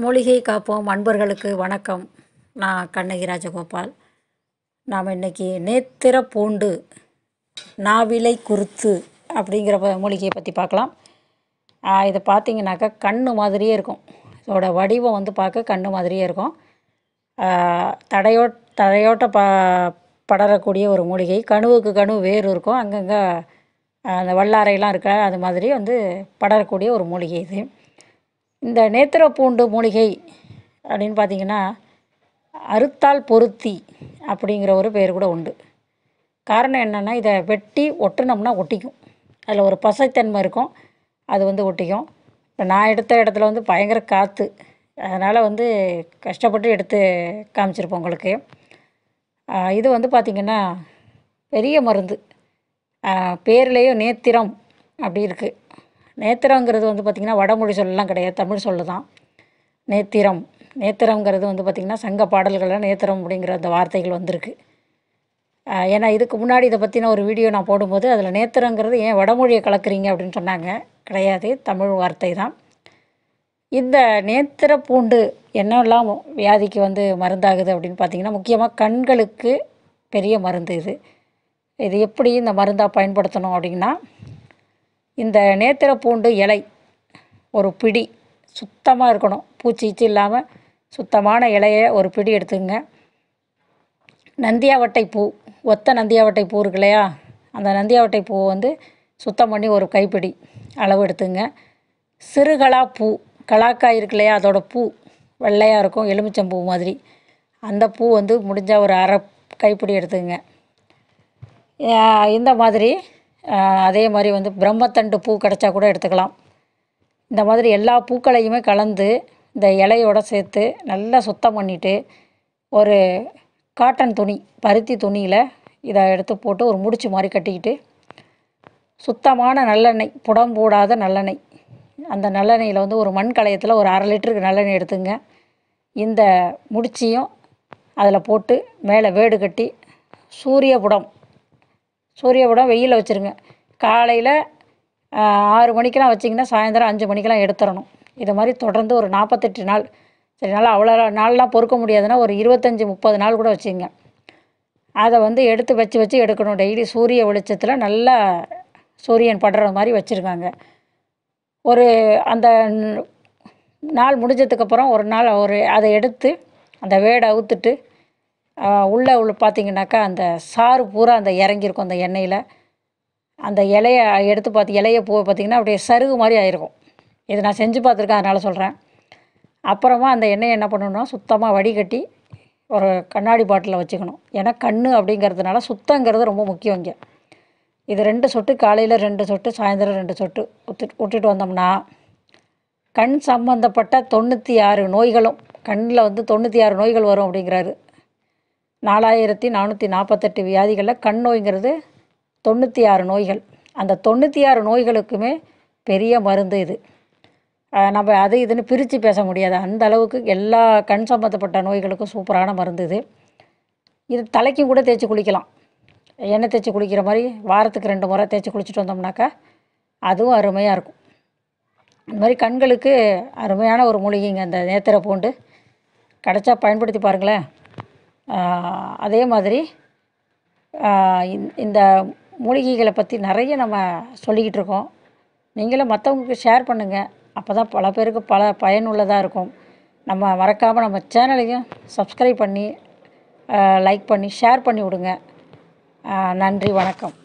மூலிகை காப்போம் அன்பர்களுக்கு வணக்கம் நான் கண்ணகி ராஜகோபால் நாம் இன்றைக்கி நேத்திர பூண்டு நாவிலை குருத்து அப்படிங்கிற மூலிகையை பற்றி பார்க்கலாம் இதை பார்த்தீங்கன்னாக்கா கண் மாதிரியே இருக்கும் இதோட வடிவம் வந்து பார்க்க கண் மாதிரியே இருக்கும் தடையோ தடையோட்ட ப படரக்கூடிய ஒரு மூலிகை கணுவுக்கு கணு வேறு இருக்கும் அங்கங்கே அந்த வல்லாரையெல்லாம் இருக்க அது மாதிரி வந்து படரக்கூடிய ஒரு மூலிகை இது இந்த நேத்திரப்பூண்டு மூலிகை அப்படின்னு பார்த்திங்கன்னா அறுத்தால் பொருத்தி அப்படிங்கிற ஒரு பேர் கூட உண்டு காரணம் என்னென்னா இதை வெட்டி ஒட்டினோம்னா ஒட்டிக்கும் அதில் ஒரு பசைத்தன்மை இருக்கும் அது வந்து ஒட்டிக்கும் இப்போ நான் எடுத்த இடத்துல வந்து பயங்கர காற்று அதனால் வந்து கஷ்டப்பட்டு எடுத்து காமிச்சிருப்போம் உங்களுக்கு இது வந்து பார்த்திங்கன்னா பெரிய மருந்து பேர்லேயும் நேத்திரம் அப்படி இருக்குது நேத்திரங்கிறது வந்து பார்த்திங்கன்னா வடமொழி சொல்லலாம் கிடையாது தமிழ் சொல்லு தான் நேத்திரம் நேத்திரங்கிறது வந்து பார்த்திங்கன்னா சங்க பாடல்களில் நேத்திரம் அப்படிங்கிற அந்த வார்த்தைகள் வந்திருக்கு ஏன்னா இதுக்கு முன்னாடி இதை பற்றின ஒரு வீடியோ நான் போடும்போது அதில் நேத்திரங்கிறது ஏன் வடமொழியை கலக்குறீங்க அப்படின்னு சொன்னாங்க கிடையாது தமிழ் வார்த்தை தான் இந்த நேத்திர பூண்டு என்னெல்லாம் வியாதிக்கு வந்து மருந்தாகுது அப்படின்னு பார்த்திங்கன்னா முக்கியமாக கண்களுக்கு பெரிய மருந்து இது இது எப்படி இந்த மருந்தாக பயன்படுத்தணும் அப்படின்னா இந்த நேத்திர பூண்டு இலை ஒரு பிடி சுத்தமாக இருக்கணும் பூச்சி ஈச்சி இல்லாமல் சுத்தமான இலையை ஒரு பிடி எடுத்துக்கங்க நந்தியாவட்டை பூ ஒத்த நந்தியாவட்டை பூ இருக்கு இல்லையா அந்த நந்தியாவட்டை பூவை வந்து சுத்தம் பண்ணி ஒரு கைப்பிடி அளவு எடுத்துங்க சிறுகலா பூ கலாக்காய் இருக்கு இல்லையா அதோடய பூ வெள்ளையாக இருக்கும் எலுமிச்சம்பூ மாதிரி அந்த பூ வந்து முடிஞ்சால் ஒரு அரை கைப்பிடி எடுத்துங்க இந்த மாதிரி அதே மாதிரி வந்து பிரம்மத்தண்டு பூ கிடச்சா கூட எடுத்துக்கலாம் இந்த மாதிரி எல்லா பூக்களையுமே கலந்து இந்த இலையோடு சேர்த்து நல்லா சுத்தம் பண்ணிவிட்டு ஒரு காட்டன் துணி பருத்தி துணியில் இதை எடுத்து போட்டு ஒரு முடிச்சு மாதிரி கட்டிக்கிட்டு சுத்தமான நல்லெண்ணெய் புடம் போடாத நல்லெண்ணெய் அந்த நல்லெண்ணெயில் வந்து ஒரு மண் கலையத்தில் ஒரு அரை லிட்டருக்கு நல்லெண்ணெய் எடுத்துங்க இந்த முடிச்சியும் அதில் போட்டு மேலே வேடு கட்டி சூரிய புடம் சூரிய படம் வெயிலில் வச்சுருங்க காலையில் ஆறு மணிக்கெலாம் வச்சிங்கன்னா சாயந்தரம் அஞ்சு மணிக்கெலாம் எடுத்துடணும் இதை மாதிரி தொடர்ந்து ஒரு நாற்பத்தெட்டு நாள் சரி அவ்வளோ நாள்லாம் பொறுக்க முடியாதுன்னா ஒரு இருபத்தஞ்சி முப்பது நாள் கூட வச்சுங்க அதை வந்து எடுத்து வச்சு வச்சு எடுக்கணும் டெய்லி சூரிய வெளிச்சத்தில் நல்லா சூரியன் படுற மாதிரி வச்சுருக்காங்க ஒரு அந்த நாள் முடிஞ்சதுக்கப்புறம் ஒரு நாள் ஒரு அதை எடுத்து அந்த வேடை அவுத்துட்டு உள்ளே உள்ள பார்த்திங்கனாக்கா அந்த சாறு பூரா அந்த இறங்கியிருக்கும் அந்த எண்ணெயில் அந்த இலையை எடுத்து பார்த்து இலையை பூவை பார்த்திங்கன்னா அப்படியே சருகு மாதிரி ஆயிருக்கும் இது நான் செஞ்சு பார்த்துருக்கேன் அதனால் சொல்கிறேன் அப்புறமா அந்த எண்ணெயை என்ன பண்ணணும்னா சுத்தமாக வடிகட்டி ஒரு கண்ணாடி பாட்டிலில் வச்சுக்கணும் ஏன்னா கண் அப்படிங்கிறதுனால சுத்தங்கிறது ரொம்ப முக்கியம் இங்கே இது ரெண்டு சொட்டு காலையில் ரெண்டு சொட்டு சாயந்தரம் ரெண்டு சொட்டு விட்டுட்டு விட்டுட்டு வந்தோம்னா கண் சம்மந்தப்பட்ட தொண்ணூற்றி ஆறு நோய்களும் கண்ணில் வந்து தொண்ணூற்றி ஆறு நோய்கள் வரும் அப்படிங்கிறாரு நாலாயிரத்தி நானூற்றி நாற்பத்தெட்டு வியாதிகளில் கண் நோய்ங்கிறது தொண்ணூற்றி ஆறு நோய்கள் அந்த தொண்ணூற்றி ஆறு நோய்களுக்குமே பெரிய மருந்து இது நம்ம அது இதுன்னு பிரித்து பேச முடியாது அந்த அளவுக்கு எல்லா கண் சம்மந்தப்பட்ட நோய்களுக்கும் சூப்பரான மருந்து இது இது தலைக்கும் கூட தேய்ச்சி குளிக்கலாம் எண்ணெய் தேய்ச்சி குளிக்கிற மாதிரி வாரத்துக்கு ரெண்டு முறை தேய்ச்சி குளிச்சுட்டு வந்தோம்னாக்கா அதுவும் அருமையாக இருக்கும் இந்த மாதிரி கண்களுக்கு அருமையான ஒரு மூலிகைங்க அந்த நேத்திர பூண்டு கிடச்சா பயன்படுத்தி பாருங்களேன் அதே மாதிரி இந்த மூலிகைகளை பற்றி நிறைய நம்ம சொல்லிக்கிட்டு இருக்கோம் நீங்களும் மற்றவங்களுக்கு ஷேர் பண்ணுங்கள் அப்போ தான் பல பேருக்கு பல பயனுள்ளதாக இருக்கும் நம்ம மறக்காமல் நம்ம சேனலையும் சப்ஸ்கிரைப் பண்ணி லைக் பண்ணி ஷேர் பண்ணி விடுங்க நன்றி வணக்கம்